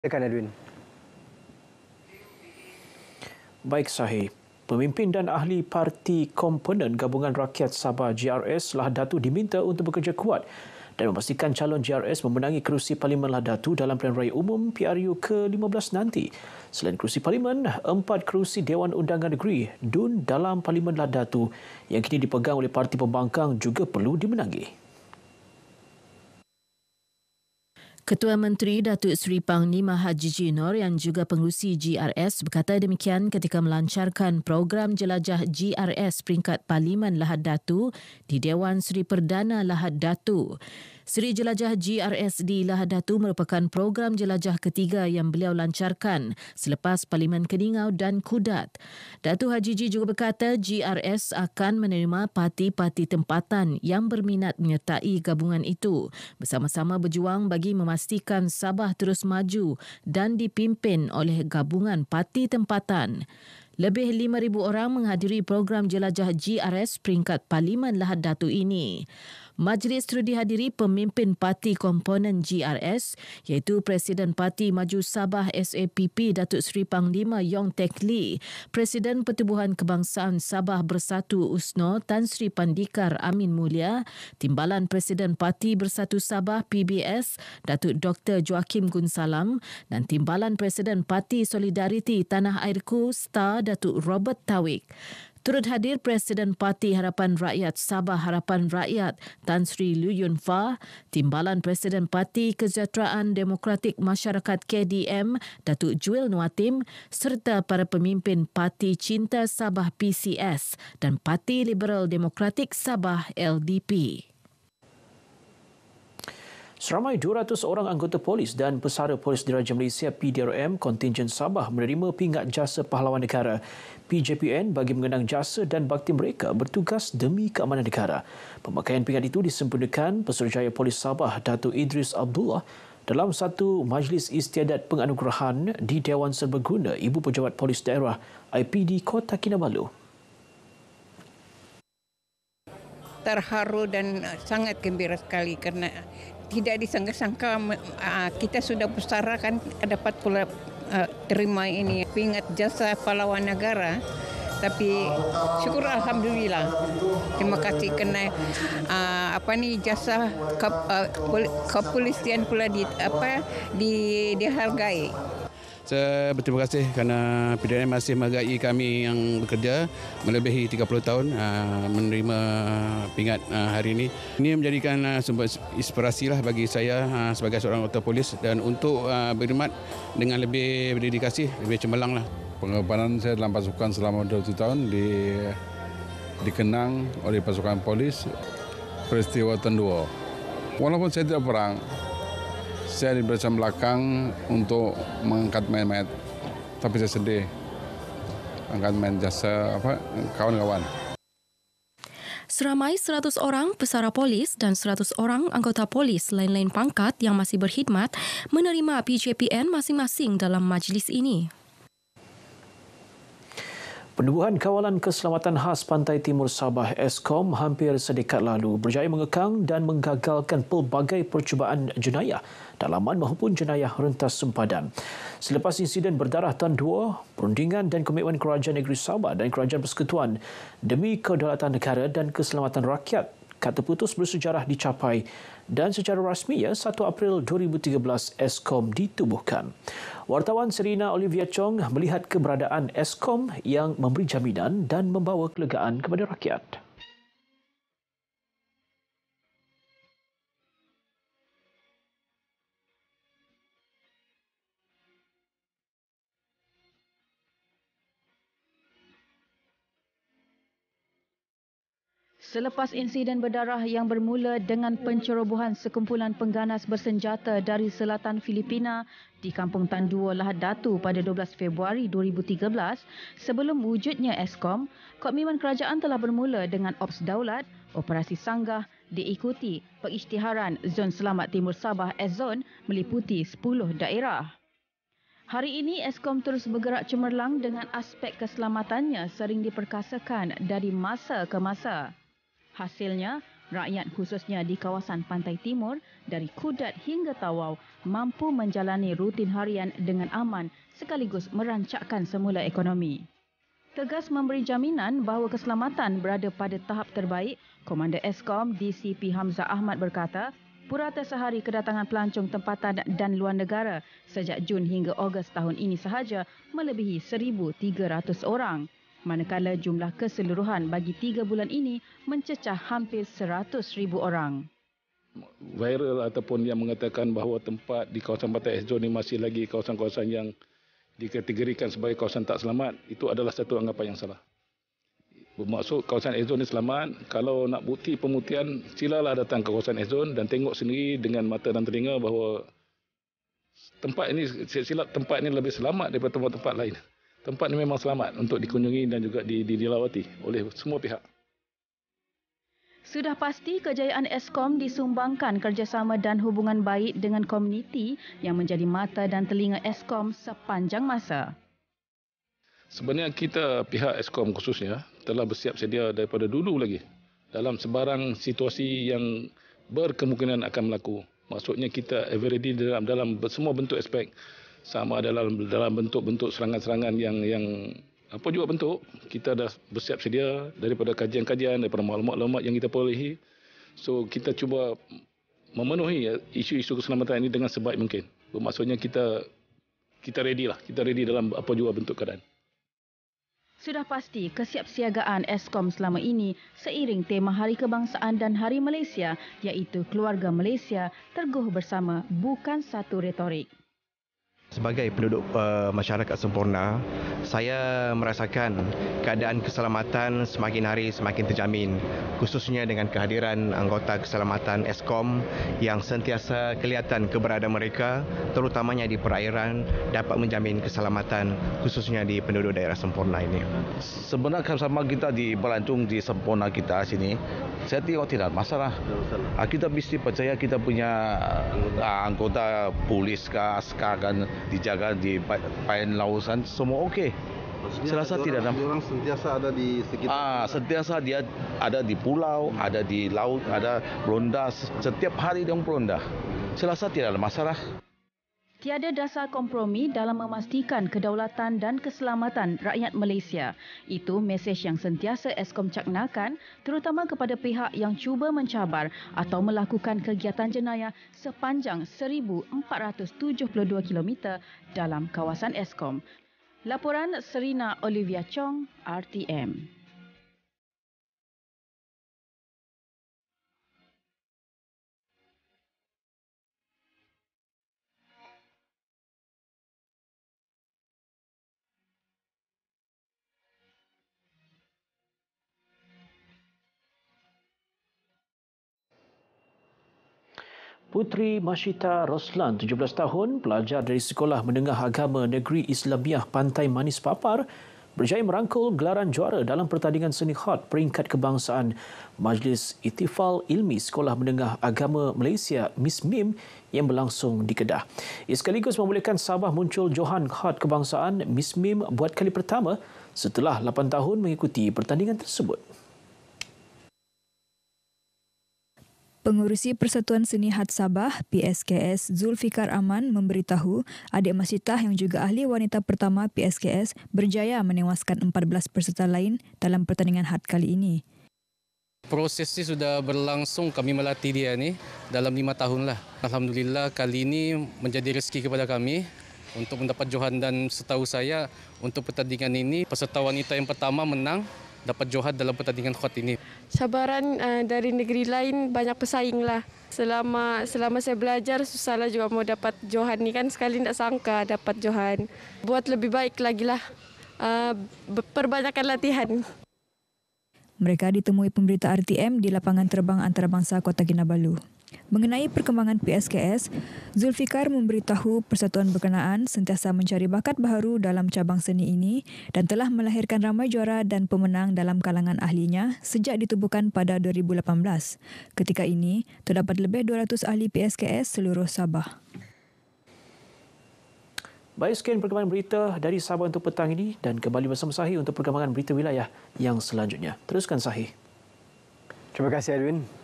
Silakan Edwin. Baik Sahih. Pemimpin dan ahli parti komponen Gabungan Rakyat Sabah GRS Lahdatu diminta untuk bekerja kuat dan memastikan calon GRS memenangi kerusi Parlimen Lahdatu dalam pilihan raya umum PRU ke-15 nanti. Selain kerusi Parlimen, empat kerusi Dewan Undangan Negeri DUN dalam Parlimen Lahdatu yang kini dipegang oleh Parti Pembangkang juga perlu dimenangi. Ketua Menteri Datuk Seri Panglima Haji Jinor yang juga pengurusi GRS berkata demikian ketika melancarkan program jelajah GRS peringkat Parlimen Lahad Datu di Dewan Seri Perdana Lahad Datu. Suri Jelajah GRS di Lahad Datu merupakan program jelajah ketiga yang beliau lancarkan selepas Parlimen Keningau dan Kudat. Datu Haji Ji juga berkata GRS akan menerima parti-parti tempatan yang berminat menyertai gabungan itu bersama-sama berjuang bagi memastikan Sabah terus maju dan dipimpin oleh gabungan parti tempatan. Lebih 5,000 orang menghadiri program jelajah GRS peringkat Parlimen Lahad Datu ini. Majlis turut dihadiri pemimpin parti komponen GRS iaitu Presiden Parti Maju Sabah SAPP Datuk Seri Panglima Yong Tek Lee, Presiden Pertubuhan Kebangsaan Sabah Bersatu Usno Tan Sri Pandikar Amin Mulia, Timbalan Presiden Parti Bersatu Sabah PBS Datuk Dr. Joakim Gun Salam dan Timbalan Presiden Parti Solidariti Tanah Airku Star Datuk Robert Tawik. Turut hadir Presiden Parti Harapan Rakyat Sabah Harapan Rakyat Tan Sri Liu Yun Fa, Timbalan Presiden Parti Kesejahteraan Demokratik Masyarakat KDM Datuk Juel Nuatim serta para pemimpin Parti Cinta Sabah PCS dan Parti Liberal Demokratik Sabah LDP. Seramai 200 orang anggota polis dan pesara polis diraja Malaysia PDRM kontingen Sabah menerima pingat jasa pahlawan negara. PJPN bagi mengenang jasa dan bakti mereka bertugas demi keamanan negara. Pemakaian pingat itu disempurnakan Pesuruhjaya Polis Sabah Dato Idris Abdullah dalam satu majlis istiadat penganugerahan di Dewan Serbaguna Ibu Pejabat Polis Daerah IPD Kota Kinabalu. Terharu dan sangat gembira sekali kerana tidak disangka-sangka ah, kita sudah bersara kan dapat pula ah, terima ini pingat jasa pahlawan negara tapi syukur alhamdulillah terima kasih kena ah, apa ni jasa kepolisian pula di apa di dihargai saya berterima kasih kerana PDRM masih menghargai kami yang bekerja melebihi 30 tahun ah, menerima pingat ah, hari ini. Ini menjadikan uh, sumber inspirasi lah bagi saya sebagai seorang otor polis dan untuk uh, berkhidmat dengan lebih berdedikasi, lebih cemerlang. Lah. Pengorbanan saya dalam pasukan selama 20 tahun di, dikenang oleh pasukan polis peristiwa Tendua. Walaupun saya tidak perang, saya di belakang belakang untuk mengangkat main main tapi saya sedih angkat main jasa apa kawan-kawan Seramai 100 orang pesara polis dan 100 orang anggota polis lain-lain pangkat yang masih berkhidmat menerima PJPN masing-masing dalam majlis ini. Penubuhan Kawalan Keselamatan Khas Pantai Timur Sabah Eskom hampir sedekat lalu berjaya mengekang dan menggagalkan pelbagai percubaan jenayah dalaman maupun jenayah rentas sempadan. Selepas insiden berdarah tahun Dua, perundingan dan komitmen Kerajaan Negeri Sabah dan Kerajaan Persekutuan demi kedaulatan negara dan keselamatan rakyat kata putus bersejarah dicapai dan secara rasminya 1 April 2013 ESKOM ditubuhkan. Wartawan Serina Olivia Chong melihat keberadaan ESKOM yang memberi jaminan dan membawa kelegaan kepada rakyat. Selepas insiden berdarah yang bermula dengan pencerobohan sekumpulan pengganas bersenjata dari selatan Filipina di Kampung Tandua Lahad Datu pada 12 Februari 2013, sebelum wujudnya ESKOM, komitmen kerajaan telah bermula dengan Ops Daulat, Operasi Sanggah diikuti pengisytiharan Zon Selamat Timur Sabah S-Zon meliputi 10 daerah. Hari ini, ESKOM terus bergerak cemerlang dengan aspek keselamatannya sering diperkasakan dari masa ke masa. Hasilnya, rakyat khususnya di kawasan pantai timur dari Kudat hingga Tawau mampu menjalani rutin harian dengan aman sekaligus merancakkan semula ekonomi. Tegas memberi jaminan bahawa keselamatan berada pada tahap terbaik, Komander Eskom DCP Hamzah Ahmad berkata, purata sehari kedatangan pelancong tempatan dan luar negara sejak Jun hingga Ogos tahun ini sahaja melebihi 1,300 orang manakala jumlah keseluruhan bagi tiga bulan ini mencecah hampir 100,000 orang. Viral ataupun yang mengatakan bahawa tempat di kawasan Batai Esjo ini masih lagi kawasan-kawasan yang dikategorikan sebagai kawasan tak selamat, itu adalah satu anggapan yang salah. Bermaksud kawasan Ezon ni selamat. Kalau nak bukti pemutihan, silalah datang ke kawasan Ezon dan tengok sendiri dengan mata dan telinga bahawa tempat ini silap tempat ini lebih selamat daripada tempat-tempat lain tempat ini memang selamat untuk dikunjungi dan juga dilawati oleh semua pihak. Sudah pasti kejayaan Eskom disumbangkan kerjasama dan hubungan baik dengan komuniti yang menjadi mata dan telinga Eskom sepanjang masa. Sebenarnya kita pihak Eskom khususnya telah bersiap sedia daripada dulu lagi dalam sebarang situasi yang berkemungkinan akan berlaku. Maksudnya kita ready dalam dalam semua bentuk aspek sama ada dalam, dalam bentuk-bentuk serangan-serangan yang yang apa juga bentuk kita dah bersiap sedia daripada kajian-kajian daripada maklumat-maklumat yang kita perolehi so kita cuba memenuhi isu-isu keselamatan ini dengan sebaik mungkin bermaksudnya kita kita ready lah kita ready dalam apa juga bentuk keadaan sudah pasti kesiapsiagaan ESKOM selama ini seiring tema Hari Kebangsaan dan Hari Malaysia iaitu Keluarga Malaysia Terguh Bersama bukan satu retorik. Sebagai penduduk uh, masyarakat sempurna, saya merasakan keadaan keselamatan semakin hari semakin terjamin, khususnya dengan kehadiran anggota keselamatan Eskom yang sentiasa kelihatan keberadaan mereka, terutamanya di perairan, dapat menjamin keselamatan khususnya di penduduk daerah sempurna ini. Sebenarnya kan sama kita di Belantung di sempurna kita sini, saya tidak tidak masalah. Ah, kita mesti percaya kita punya ah, anggota polis, askar kan dijaga di Pain Lausan semua okey. Selasa tidak ada. Orang sentiasa ada di sekitar. Ah, sentiasa dia ada di pulau, hmm. ada di laut, ada berondas. Setiap hari dia berondas. Selasa tidak ada masalah. Tiada dasar kompromi dalam memastikan kedaulatan dan keselamatan rakyat Malaysia. Itu mesej yang sentiasa Eskom caknakan terutama kepada pihak yang cuba mencabar atau melakukan kegiatan jenayah sepanjang 1472 km dalam kawasan Eskom. Laporan Serina Olivia Chong, RTM. Putri Mashita Roslan, 17 tahun, pelajar dari Sekolah Menengah Agama Negeri Islamiah Pantai Manis Papar, berjaya merangkul gelaran juara dalam pertandingan seni hot peringkat kebangsaan Majlis Itifal Ilmi Sekolah Menengah Agama Malaysia Miss Mim yang berlangsung di Kedah. Ia sekaligus membolehkan Sabah muncul Johan Khat Kebangsaan Miss Mim buat kali pertama setelah 8 tahun mengikuti pertandingan tersebut. Pengurusi Persatuan Seni Hat Sabah, PSKS, Zulfikar Aman memberitahu adik Masitah yang juga ahli wanita pertama PSKS berjaya menewaskan 14 peserta lain dalam pertandingan hat kali ini. Proses ini sudah berlangsung kami melatih dia ni dalam lima tahun lah. Alhamdulillah kali ini menjadi rezeki kepada kami untuk mendapat Johan dan setahu saya untuk pertandingan ini peserta wanita yang pertama menang dapat johat dalam pertandingan kuat ini. Cabaran uh, dari negeri lain banyak pesaing lah. Selama selama saya belajar susahlah juga mau dapat johan ni kan sekali tidak sangka dapat johan. Buat lebih baik lagi lah. Uh, perbanyakan latihan. Mereka ditemui pemberita RTM di lapangan terbang antarabangsa Kota Kinabalu. Mengenai perkembangan PSKS, Zulfikar memberitahu Persatuan Berkenaan sentiasa mencari bakat baru dalam cabang seni ini dan telah melahirkan ramai juara dan pemenang dalam kalangan ahlinya sejak ditubuhkan pada 2018. Ketika ini, terdapat lebih 200 ahli PSKS seluruh Sabah. Baik sekian perkembangan berita dari Sabah untuk petang ini dan kembali bersama Sahih untuk perkembangan berita wilayah yang selanjutnya. Teruskan Sahih. Terima kasih Edwin.